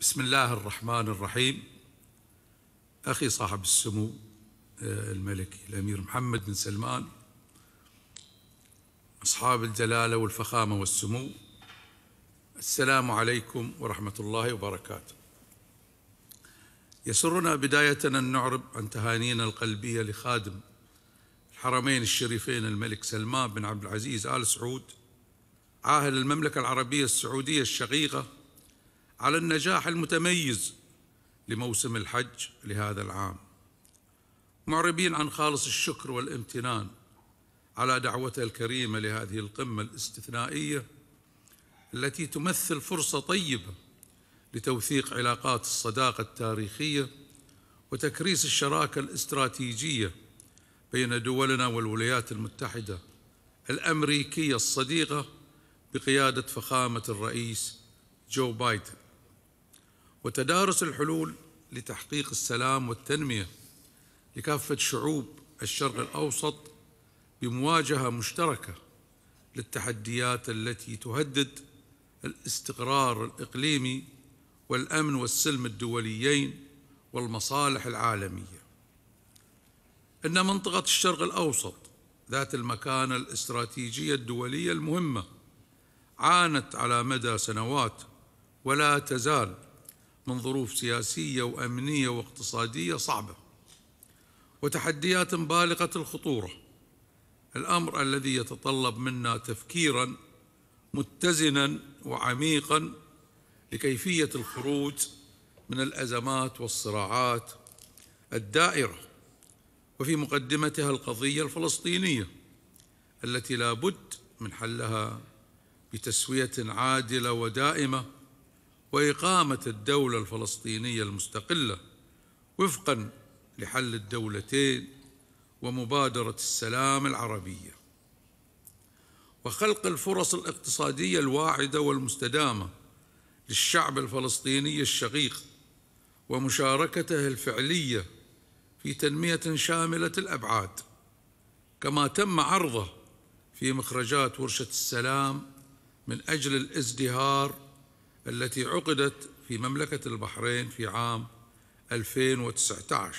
بسم الله الرحمن الرحيم أخي صاحب السمو آه، الملكي الأمير محمد بن سلمان أصحاب الجلالة والفخامة والسمو السلام عليكم ورحمة الله وبركاته يسرنا بداية أن نعرب عن تهانينا القلبية لخادم الحرمين الشريفين الملك سلمان بن عبد العزيز آل سعود عاهل المملكة العربية السعودية الشقيقة على النجاح المتميز لموسم الحج لهذا العام معربين عن خالص الشكر والامتنان على دعوته الكريمه لهذه القمه الاستثنائيه التي تمثل فرصه طيبه لتوثيق علاقات الصداقه التاريخيه وتكريس الشراكه الاستراتيجيه بين دولنا والولايات المتحده الامريكيه الصديقه بقياده فخامه الرئيس جو بايدن وتدارس الحلول لتحقيق السلام والتنمية لكافة شعوب الشرق الأوسط بمواجهة مشتركة للتحديات التي تهدد الاستقرار الإقليمي والأمن والسلم الدوليين والمصالح العالمية إن منطقة الشرق الأوسط ذات المكانة الاستراتيجية الدولية المهمة عانت على مدى سنوات ولا تزال من ظروف سياسية وأمنية واقتصادية صعبة وتحديات بالغة الخطورة الأمر الذي يتطلب منا تفكيرا متزنا وعميقا لكيفية الخروج من الأزمات والصراعات الدائرة وفي مقدمتها القضية الفلسطينية التي لا بد من حلها بتسوية عادلة ودائمة وإقامة الدولة الفلسطينية المستقلة وفقا لحل الدولتين ومبادرة السلام العربية وخلق الفرص الاقتصادية الواعدة والمستدامة للشعب الفلسطيني الشقيق ومشاركته الفعلية في تنمية شاملة الأبعاد كما تم عرضه في مخرجات ورشة السلام من أجل الازدهار التي عقدت في مملكة البحرين في عام 2019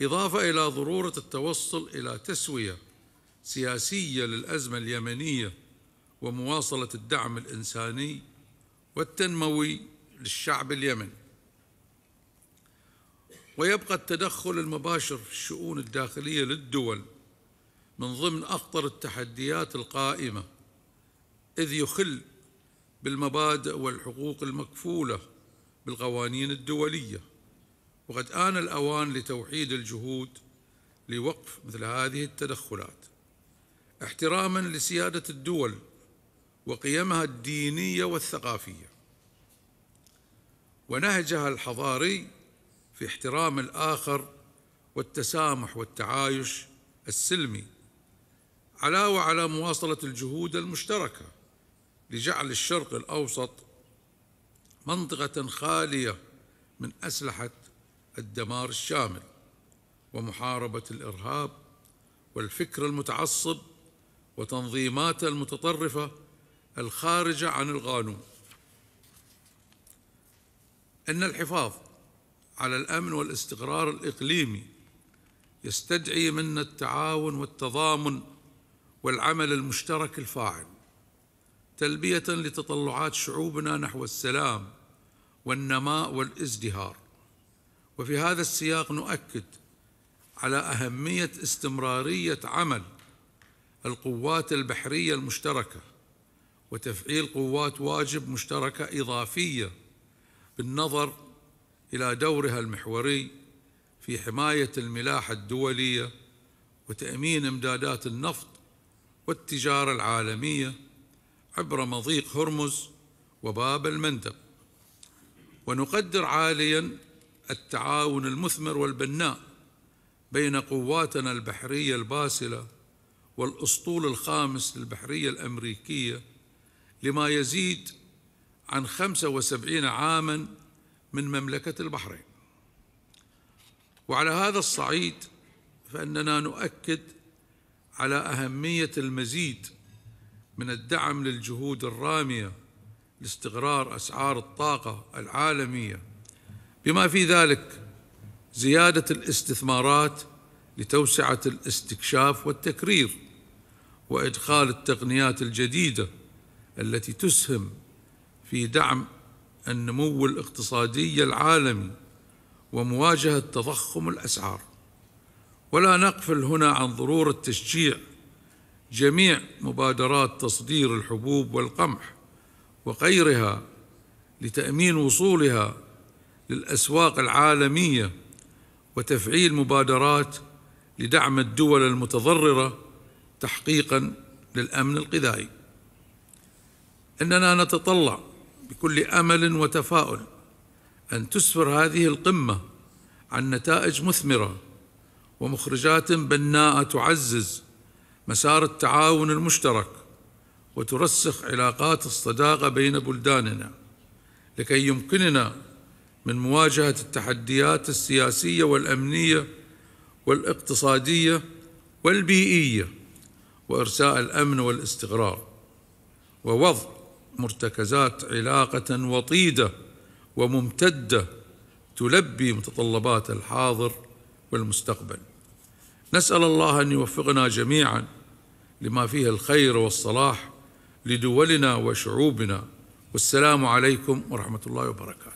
إضافة إلى ضرورة التوصل إلى تسوية سياسية للأزمة اليمنية ومواصلة الدعم الإنساني والتنموي للشعب اليمني ويبقى التدخل المباشر في الشؤون الداخلية للدول من ضمن أخطر التحديات القائمة إذ يخل بالمبادئ والحقوق المكفوله بالقوانين الدوليه وقد آن الأوان لتوحيد الجهود لوقف مثل هذه التدخلات احتراما لسيادة الدول وقيمها الدينية والثقافية ونهجها الحضاري في احترام الآخر والتسامح والتعايش السلمي علاوة على مواصلة الجهود المشتركة لجعل الشرق الأوسط منطقة خالية من أسلحة الدمار الشامل ومحاربة الإرهاب والفكر المتعصب وتنظيمات المتطرفة الخارجة عن القانون إن الحفاظ على الأمن والاستقرار الإقليمي يستدعي منا التعاون والتضامن والعمل المشترك الفاعل تلبيه لتطلعات شعوبنا نحو السلام والنماء والازدهار وفي هذا السياق نؤكد على اهميه استمراريه عمل القوات البحريه المشتركه وتفعيل قوات واجب مشتركه اضافيه بالنظر الى دورها المحوري في حمايه الملاحه الدوليه وتامين امدادات النفط والتجاره العالميه عبر مضيق هرمز وباب المندب ونقدر عاليا التعاون المثمر والبناء بين قواتنا البحرية الباسلة والأسطول الخامس للبحرية الأمريكية لما يزيد عن 75 عاما من مملكة البحرين وعلى هذا الصعيد فإننا نؤكد على أهمية المزيد من الدعم للجهود الرامية لاستقرار أسعار الطاقة العالمية بما في ذلك زيادة الاستثمارات لتوسعة الاستكشاف والتكرير وإدخال التقنيات الجديدة التي تسهم في دعم النمو الاقتصادي العالمي ومواجهة تضخم الأسعار ولا نقفل هنا عن ضرورة تشجيع جميع مبادرات تصدير الحبوب والقمح وغيرها لتامين وصولها للاسواق العالميه وتفعيل مبادرات لدعم الدول المتضرره تحقيقا للامن الغذائي اننا نتطلع بكل امل وتفاؤل ان تسفر هذه القمه عن نتائج مثمره ومخرجات بناءه تعزز مسار التعاون المشترك وترسخ علاقات الصداقة بين بلداننا لكي يمكننا من مواجهة التحديات السياسية والأمنية والاقتصادية والبيئية وإرساء الأمن والاستقرار ووضع مرتكزات علاقة وطيدة وممتدة تلبي متطلبات الحاضر والمستقبل نسال الله ان يوفقنا جميعا لما فيه الخير والصلاح لدولنا وشعوبنا والسلام عليكم ورحمه الله وبركاته